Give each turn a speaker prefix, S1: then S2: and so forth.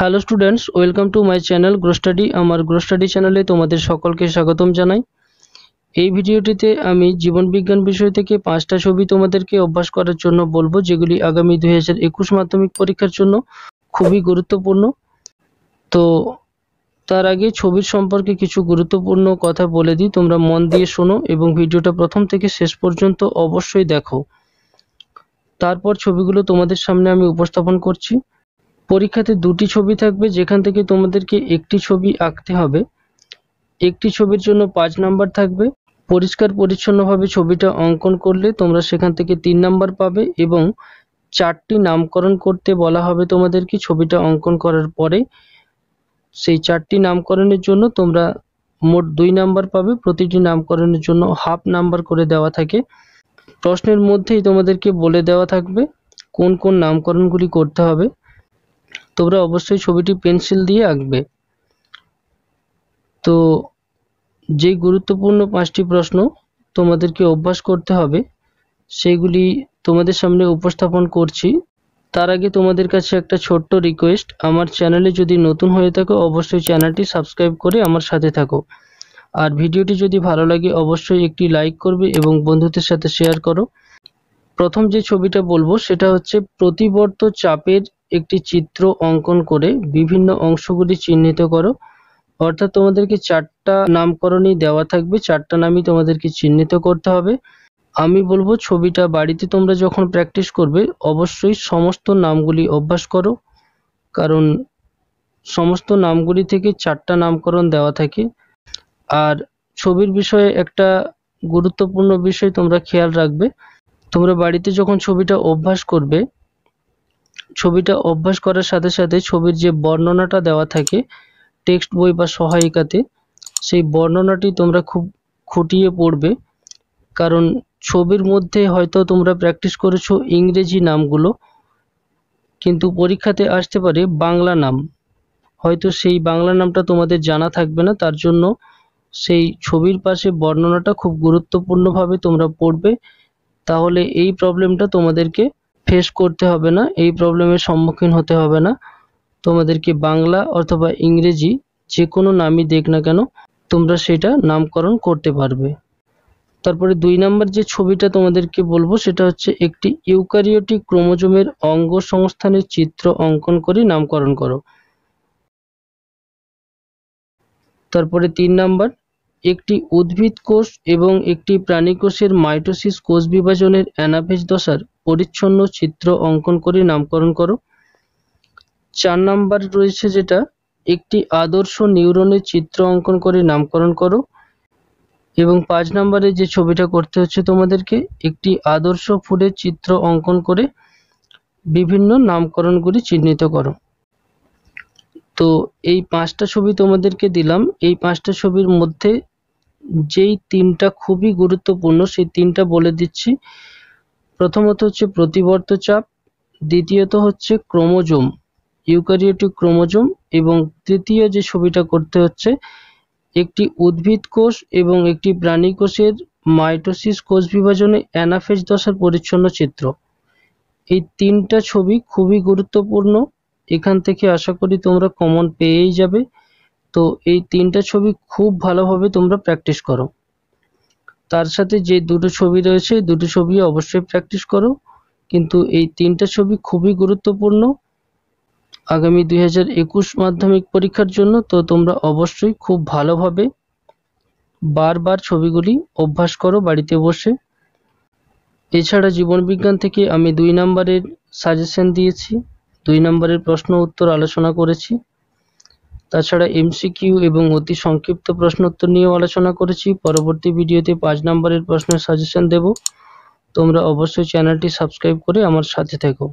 S1: hello students welcome to my channel Growstudy আমার Growstudy চ্যানেলে তোমাদের সকলকে স্বাগতম জানাই এই ভিডিওটিতে আমি জীবনবিজ্ঞান বিষয় থেকে পাঁচটা ছবি তোমাদেরকে অভ্যাস করার জন্য বলবো যেগুলি আগামী দুই মাধ্যমিক পরীক্ষার জন্য খুবই গুরুত্বপূর্ণ তো তার আগে ছবির সম্পর্কে কিছু গুরুত্বপূর্ণ কথা বলে দিই তোমরা মন দিয়ে শোনো এবং ভিডিওটা প্রথম থেকে শেষ পর্যন্ত অবশ্যই দেখো তারপর ছবিগুলো তোমাদের সামনে আমি উপস্থাপন করছি পরীক্ষাতে দুটি ছবি থাকবে যেখান থেকে তোমাদেরকে একটি ছবি আঁকতে হবে একটি ছবির জন্য পাঁচ নাম্বার থাকবে পরিষ্কার পরিচ্ছন্নভাবে ছবিটা অঙ্কন করলে তোমরা সেখান থেকে তিন নাম্বার পাবে এবং চারটি নামকরণ করতে বলা হবে তোমাদেরকে ছবিটা অঙ্কন করার পরে সেই চারটি নামকরণের জন্য তোমরা মোট দুই নাম্বার পাবে প্রতিটি নামকরণের জন্য হাফ নাম্বার করে দেওয়া থাকে প্রশ্নের মধ্যেই তোমাদেরকে বলে দেওয়া থাকবে কোন কোন নামকরণগুলি করতে হবে তোমরা অবশ্যই ছবিটি পেন্সিল দিয়ে আঁকবে তো যে গুরুত্বপূর্ণ পাঁচটি প্রশ্ন তোমাদেরকে অভ্যাস করতে হবে সেগুলি তোমাদের সামনে উপস্থাপন করছি তার আগে তোমাদের কাছে একটা ছোট্ট রিকোয়েস্ট আমার চ্যানেলে যদি নতুন হয়ে থাকো অবশ্যই চ্যানেলটি সাবস্ক্রাইব করে আমার সাথে থাকো আর ভিডিওটি যদি ভালো লাগে অবশ্যই একটি লাইক করবে এবং বন্ধুদের সাথে শেয়ার করো প্রথম যে ছবিটা বলবো সেটা হচ্ছে প্রতিবর্ত চাপের একটি চিত্র অঙ্কন করে বিভিন্ন অংশগুলি চিহ্নিত করো অর্থাৎ তোমাদেরকে চারটা নামকরণই দেওয়া থাকবে চারটা নামই তোমাদেরকে চিহ্নিত করতে হবে আমি বলবো ছবিটা বাড়িতে তোমরা যখন প্র্যাকটিস করবে অবশ্যই সমস্ত নামগুলি অভ্যাস করো কারণ সমস্ত নামগুলি থেকে চারটা নামকরণ দেওয়া থাকে আর ছবির বিষয়ে একটা গুরুত্বপূর্ণ বিষয় তোমরা খেয়াল রাখবে তোমরা বাড়িতে যখন ছবিটা অভ্যাস করবে ছবিটা অভ্যাস করার সাথে সাথে ছবির যে বর্ণনাটা দেওয়া থাকে টেক্সট বই বা সহায়িকাতে সেই বর্ণনাটি তোমরা খুব খুঁটিয়ে পড়বে কারণ ছবির মধ্যে হয়তো তোমরা প্র্যাকটিস করেছো ইংরেজি নামগুলো কিন্তু পরীক্ষাতে আসতে পারে বাংলা নাম হয়তো সেই বাংলা নামটা তোমাদের জানা থাকবে না তার জন্য সেই ছবির পাশে বর্ণনাটা খুব গুরুত্বপূর্ণভাবে তোমরা পড়বে তাহলে এই প্রবলেমটা তোমাদেরকে ফেস করতে হবে না এই প্রবলেমের সম্মুখীন হতে হবে না তোমাদেরকে বাংলা অথবা ইংরেজি যে কোনো নামই দেখ না কেন তোমরা সেটা নামকরণ করতে পারবে তারপরে দুই নাম্বার যে ছবিটা তোমাদেরকে বলবো সেটা হচ্ছে একটি ইউকারিওটিক ক্রোমোজোমের অঙ্গ সংস্থানের চিত্র অঙ্কন করে নামকরণ করো তারপরে তিন নাম্বার একটি উদ্ভিদ কোষ এবং একটি প্রাণী কোষের মাইটোসিস কোষ বিভাজনের অ্যানাফেজ দশার পরিচ্ছন্ন চিত্র অঙ্কন করে নামকরণ করো চার নাম্বার রয়েছে যেটা একটি আদর্শ নিউরনের চিত্র অঙ্কন করে নামকরণ করো এবং পাঁচ নাম্বারে যে ছবিটা করতে হচ্ছে তোমাদেরকে একটি আদর্শ ফুলের চিত্র অঙ্কন করে বিভিন্ন নামকরণগুলি চিহ্নিত করো তো এই পাঁচটা ছবি তোমাদেরকে দিলাম এই পাঁচটা ছবির মধ্যে যেই তিনটা খুবই গুরুত্বপূর্ণ সেই তিনটা বলে দিচ্ছি প্রথমত হচ্ছে প্রতিবর্ত চাপ দ্বিতীয়ত হচ্ছে ক্রোমোজোম ইউক্যারিওটিক ক্রোমোজোম এবং তৃতীয় যে ছবিটা করতে হচ্ছে একটি উদ্ভিদ কোষ এবং একটি প্রাণী কোষের মাইটোসিস কোষ বিভাজনে অ্যানাফেজ দশার পরিচ্ছন্ন চিত্র এই তিনটা ছবি খুবই গুরুত্বপূর্ণ এখান থেকে আশা করি তোমরা কমন পেয়েই যাবে তো এই তিনটা ছবি খুব ভালোভাবে তোমরা প্র্যাকটিস করো তার সাথে যে দুটো ছবি রয়েছে দুটো ছবি অবশ্যই প্র্যাকটিস করো কিন্তু এই তিনটা ছবি খুবই গুরুত্বপূর্ণ আগামী দুই মাধ্যমিক পরীক্ষার জন্য তো তোমরা অবশ্যই খুব ভালোভাবে বারবার ছবিগুলি অভ্যাস করো বাড়িতে বসে এছাড়া জীবনবিজ্ঞান থেকে আমি দুই নম্বরের সাজেশন দিয়েছি দুই নম্বরের প্রশ্ন উত্তর আলোচনা করেছি তাছাড়া এমসিকিউ এবং অতি সংক্ষিপ্ত প্রশ্ন উত্তর নিয়েও আলোচনা করেছি পরবর্তী ভিডিওতে পাঁচ নম্বরের প্রশ্নের সাজেশন দেব তোমরা অবশ্যই চ্যানেলটি সাবস্ক্রাইব করে আমার সাথে থেকো